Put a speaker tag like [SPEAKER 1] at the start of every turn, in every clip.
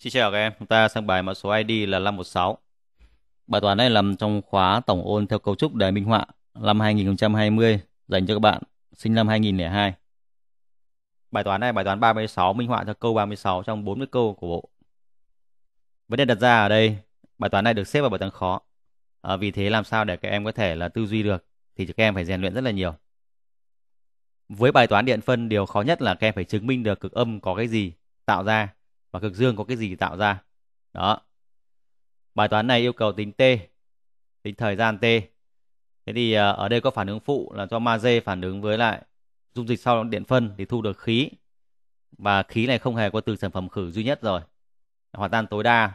[SPEAKER 1] Xin chào các em, chúng ta sang bài mã số ID là 516. Bài toán này làm trong khóa tổng ôn theo cấu trúc đề minh họa năm 2020 dành cho các bạn sinh năm 2002. Bài toán này bài toán 36 minh họa theo câu 36 trong 40 câu của bộ. Vấn đề đặt ra ở đây, bài toán này được xếp vào bài toán khó. À, vì thế làm sao để các em có thể là tư duy được thì các em phải rèn luyện rất là nhiều. Với bài toán điện phân, điều khó nhất là các em phải chứng minh được cực âm có cái gì tạo ra và cực dương có cái gì tạo ra. Đó. Bài toán này yêu cầu tính t, tính thời gian t. Thế thì à, ở đây có phản ứng phụ là cho magie phản ứng với lại dung dịch sau điện phân thì thu được khí. Và khí này không hề có từ sản phẩm khử duy nhất rồi. Hòa tan tối đa.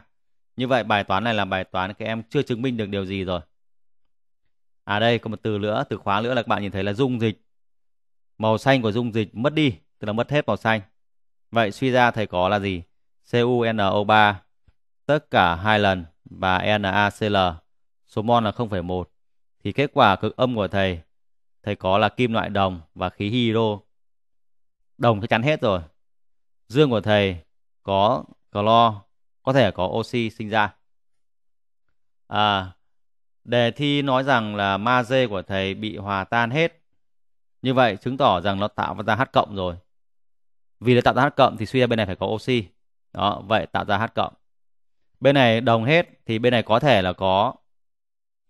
[SPEAKER 1] Như vậy bài toán này là bài toán các em chưa chứng minh được điều gì rồi. À đây có một từ nữa, từ khóa nữa là các bạn nhìn thấy là dung dịch. Màu xanh của dung dịch mất đi, tức là mất hết màu xanh. Vậy suy ra thầy có là gì? CuNO3 tất cả hai lần và NaCl số mol là 0,1 thì kết quả cực âm của thầy thầy có là kim loại đồng và khí hydro. Đồng chắc chắn hết rồi. Dương của thầy có clo, có thể có oxy sinh ra. À, đề thi nói rằng là magie của thầy bị hòa tan hết. Như vậy chứng tỏ rằng nó tạo ra H cộng rồi. Vì nó tạo ra H cộng thì suy ra bên này phải có oxy. Đó, vậy tạo ra H cộng. Bên này đồng hết thì bên này có thể là có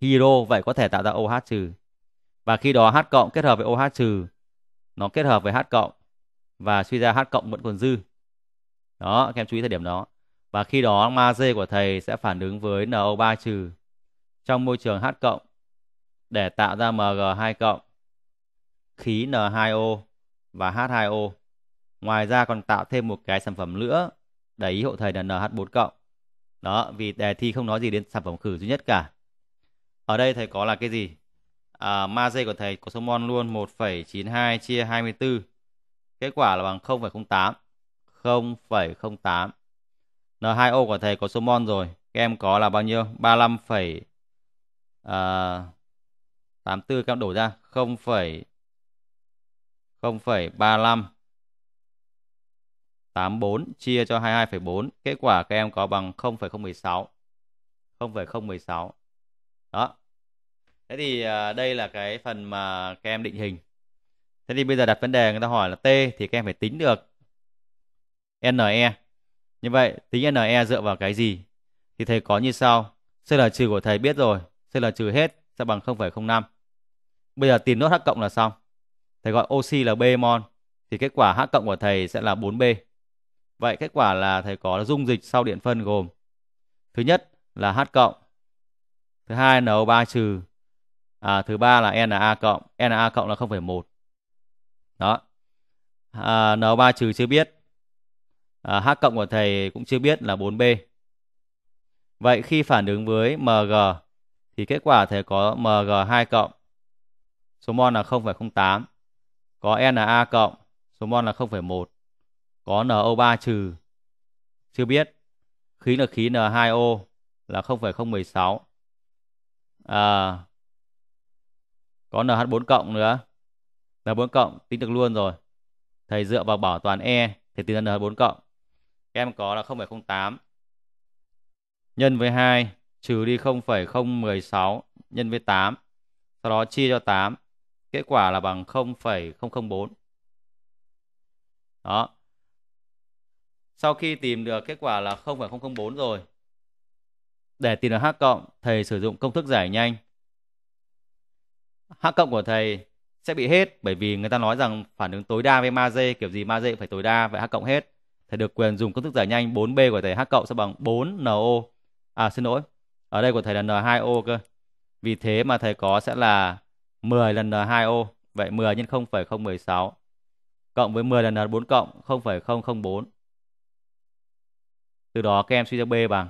[SPEAKER 1] hydro, vậy có thể tạo ra OH trừ. Và khi đó H cộng kết hợp với OH trừ nó kết hợp với H cộng và suy ra H cộng vẫn còn dư. Đó, các em chú ý thời điểm đó. Và khi đó magie của thầy sẽ phản ứng với NO3 trừ trong môi trường H cộng để tạo ra Mg2 cộng khí N2O và H2O. Ngoài ra còn tạo thêm một cái sản phẩm nữa để ý hộ thầy là NH4 cộng. Đó, vì đề thi không nói gì đến sản phẩm khử duy nhất cả. Ở đây thầy có là cái gì? À, magie của thầy có số mol luôn 1,92 chia 24. Kết quả là bằng 0,08. 0,08. N2O của thầy có số mol rồi. Các em có là bao nhiêu? 35, à, 84 các em đổi ra 0, 0,35 84 chia cho 22,4. Kết quả các em có bằng 0,016. 0,016. Đó. Thế thì à, đây là cái phần mà các em định hình. Thế thì bây giờ đặt vấn đề người ta hỏi là T thì các em phải tính được NE. Như vậy tính NE dựa vào cái gì? Thì thầy có như sau. CL trừ của thầy biết rồi. CL trừ hết sẽ bằng 0,05. Bây giờ tìm nốt H cộng là xong. Thầy gọi oxy là B mon thì kết quả H cộng của thầy sẽ là 4B. Vậy kết quả là thầy có dung dịch sau điện phân gồm thứ nhất là H cộng, thứ hai là O3 trừ, à, thứ ba là Na cộng, Na cộng là 0,1. Đó. À, NO3 trừ chưa biết. À, H cộng của thầy cũng chưa biết là 4B. Vậy khi phản ứng với MG thì kết quả thầy có MG2 cộng số mol là 0,08, có Na cộng số mol là 0,1 có NO3 trừ chưa biết khí là khí N2O là 0,016 à, có NH4 cộng nữa N4 cộng tính được luôn rồi thầy dựa vào bảo toàn E thì tính ra N4 cộng em có là 0,08 nhân với 2 trừ đi 0,016 nhân với 8 sau đó chia cho 8 kết quả là bằng 0,004 đó sau khi tìm được kết quả là 0,004 rồi. Để tìm được h cộng, thầy sử dụng công thức giải nhanh. H cộng của thầy sẽ bị hết bởi vì người ta nói rằng phản ứng tối đa với ma magie kiểu gì ma cũng phải tối đa vậy h cộng hết. Thầy được quyền dùng công thức giải nhanh 4b của thầy h cộng sẽ bằng 4no. À xin lỗi. Ở đây của thầy là n2o cơ. Vì thế mà thầy có sẽ là 10 lần n2o. Vậy 10 nhân 0,016 cộng với 10 lần n4 cộng 0,004. Từ đó các em suy ra B bằng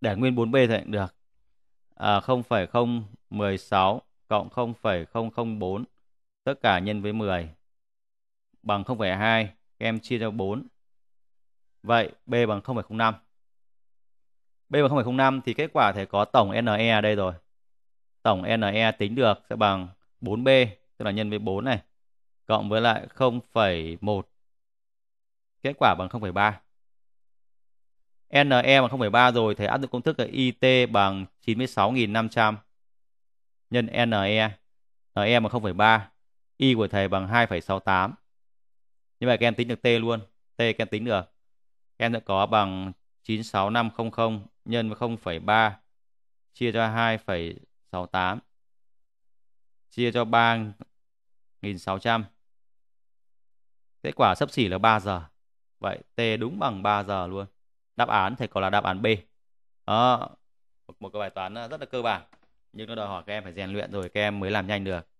[SPEAKER 1] để nguyên 4B thì được. À, 0,016 cộng 0,004 tất cả nhân với 10 bằng 0,2 các em chia cho 4. Vậy B bằng 0,05. B bằng 0,05 thì kết quả thể có tổng NE ở đây rồi. Tổng NE tính được sẽ bằng 4B tức là nhân với 4 này cộng với lại 0,1 kết quả bằng 0,3 NE bằng 0,3 rồi thì áp dụng công thức là IT bằng 96.500 nhân NE. NE bằng 0,3. Y của thầy bằng 2,68. Như vậy các em tính được T luôn. T các em tính được. Các em sẽ có bằng 96500 nhân với 0,3 chia cho 2,68 chia cho 3.600. Kết quả sắp xỉ là 3 giờ. Vậy T đúng bằng 3 giờ luôn đáp án thầy có là đáp án B đó một, một cái bài toán ờ, rất là cơ bản nhưng nó đòi hỏi các em phải rèn luyện rồi các em mới làm nhanh được